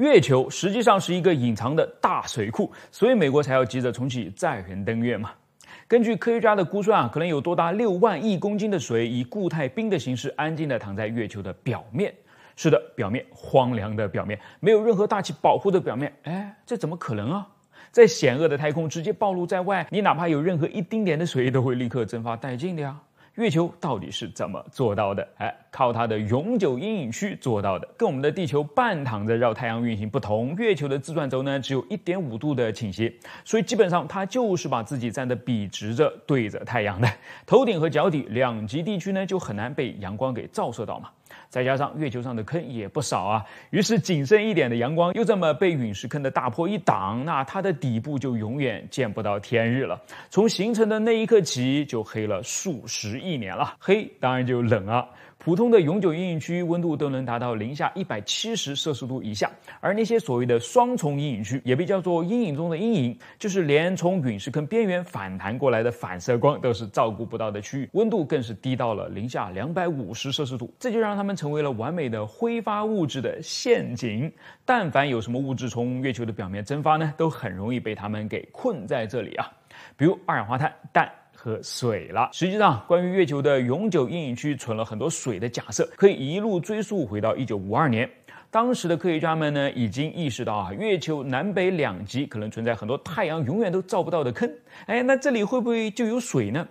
月球实际上是一个隐藏的大水库，所以美国才要急着重启载人登月嘛。根据科学家的估算啊，可能有多达六万亿公斤的水以固态冰的形式安静地躺在月球的表面。是的，表面，荒凉的表面，没有任何大气保护的表面。哎，这怎么可能啊？在险恶的太空直接暴露在外，你哪怕有任何一丁点的水，都会立刻蒸发殆尽的呀。月球到底是怎么做到的？哎，靠它的永久阴影区做到的。跟我们的地球半躺着绕太阳运行不同，月球的自转轴呢只有一点五度的倾斜，所以基本上它就是把自己站得笔直着对着太阳的，头顶和脚底两极地区呢就很难被阳光给照射到嘛。再加上月球上的坑也不少啊，于是谨慎一点的阳光又这么被陨石坑的大坡一挡，那它的底部就永远见不到天日了。从形成的那一刻起，就黑了数十亿年了。黑当然就冷啊，普通的永久阴影区温度都能达到零下一百七十摄氏度以下，而那些所谓的双重阴影区，也被叫做阴影中的阴影，就是连从陨石坑边缘反弹过来的反射光都是照顾不到的区域，温度更是低到了零下两百五十摄氏度，这就让。它们成为了完美的挥发物质的陷阱。但凡有什么物质从月球的表面蒸发呢，都很容易被它们给困在这里啊。比如二氧化碳、氮和水了。实际上，关于月球的永久阴影区存了很多水的假设，可以一路追溯回到一九五二年。当时的科学家们呢，已经意识到啊，月球南北两极可能存在很多太阳永远都照不到的坑。哎，那这里会不会就有水呢？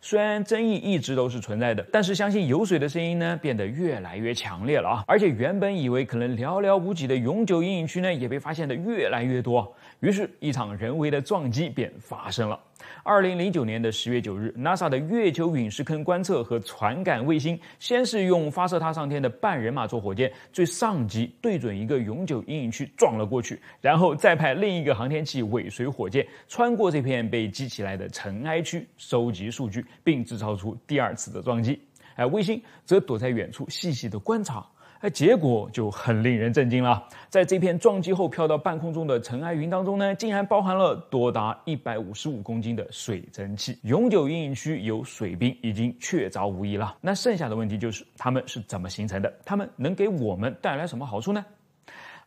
虽然争议一直都是存在的，但是相信有水的声音呢变得越来越强烈了啊！而且原本以为可能寥寥无几的永久阴影区呢，也被发现的越来越多。于是，一场人为的撞击便发生了。二零零九年的十月九日，NASA 的月球陨石坑观测和传感卫星，先是用发射它上天的半人马座火箭最上级对准一个永久阴影区撞了过去，然后再派另一个航天器尾随火箭，穿过这片被积起来的尘埃区，收集数。数据，并制造出第二次的撞击。哎，卫星则躲在远处，细细的观察。哎，结果就很令人震惊了。在这片撞击后飘到半空中的尘埃云当中呢，竟然包含了多达一百五十五公斤的水蒸气。永久阴影区有水冰，已经确凿无疑了。那剩下的问题就是，它们是怎么形成的？它们能给我们带来什么好处呢？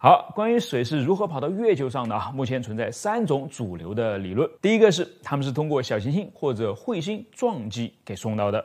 好，关于水是如何跑到月球上的啊，目前存在三种主流的理论。第一个是，他们是通过小行星或者彗星撞击给送到的。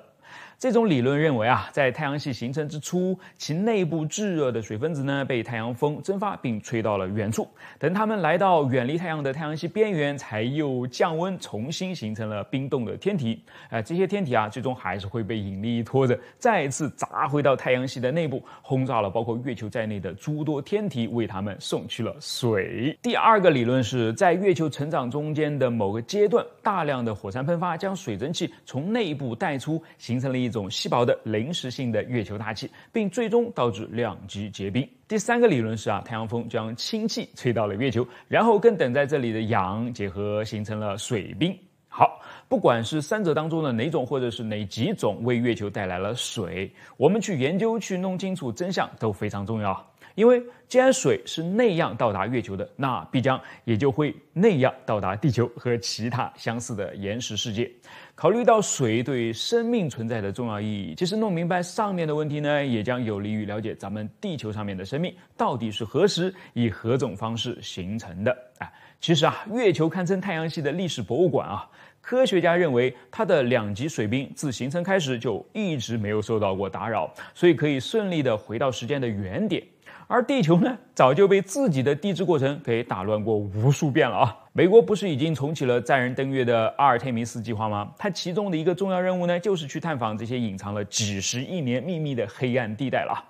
这种理论认为啊，在太阳系形成之初，其内部炙热的水分子呢被太阳风蒸发并吹到了远处。等它们来到远离太阳的太阳系边缘，才又降温，重新形成了冰冻的天体。哎，这些天体啊，最终还是会被引力拖着，再次砸回到太阳系的内部，轰炸了包括月球在内的诸多天体，为它们送去了水。第二个理论是在月球成长中间的某个阶段，大量的火山喷发将水蒸气从内部带出，形成了一。一种稀薄的临时性的月球大气，并最终导致两极结冰。第三个理论是啊，太阳风将氢气吹到了月球，然后跟等在这里的氧结合，形成了水冰。好，不管是三者当中的哪种，或者是哪几种为月球带来了水，我们去研究去弄清楚真相都非常重要。因为既然水是那样到达月球的，那必将也就会那样到达地球和其他相似的岩石世界。考虑到水对生命存在的重要意义，其实弄明白上面的问题呢，也将有利于了解咱们地球上面的生命到底是何时以何种方式形成的。哎，其实啊，月球堪称太阳系的历史博物馆啊。科学家认为，它的两极水冰自形成开始就一直没有受到过打扰，所以可以顺利的回到时间的原点。而地球呢，早就被自己的地质过程给打乱过无数遍了啊！美国不是已经重启了载人登月的阿尔忒弥斯计划吗？它其中的一个重要任务呢，就是去探访这些隐藏了几十亿年秘密的黑暗地带了啊！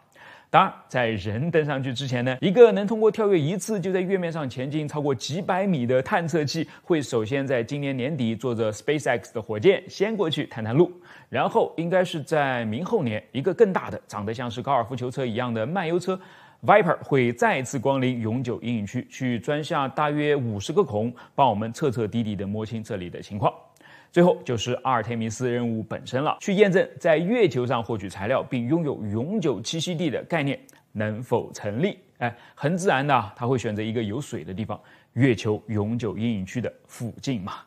当然，在人登上去之前呢，一个能通过跳跃一次就在月面上前进超过几百米的探测器，会首先在今年年底坐着 SpaceX 的火箭先过去探探路，然后应该是在明后年，一个更大的、长得像是高尔夫球车一样的漫游车。Viper 会再次光临永久阴影区，去钻下大约五十个孔，帮我们彻彻底底的摸清这里的情况。最后就是阿尔忒弥斯任务本身了，去验证在月球上获取材料并拥有永久栖息地的概念能否成立。哎，很自然的，他会选择一个有水的地方——月球永久阴影区的附近嘛。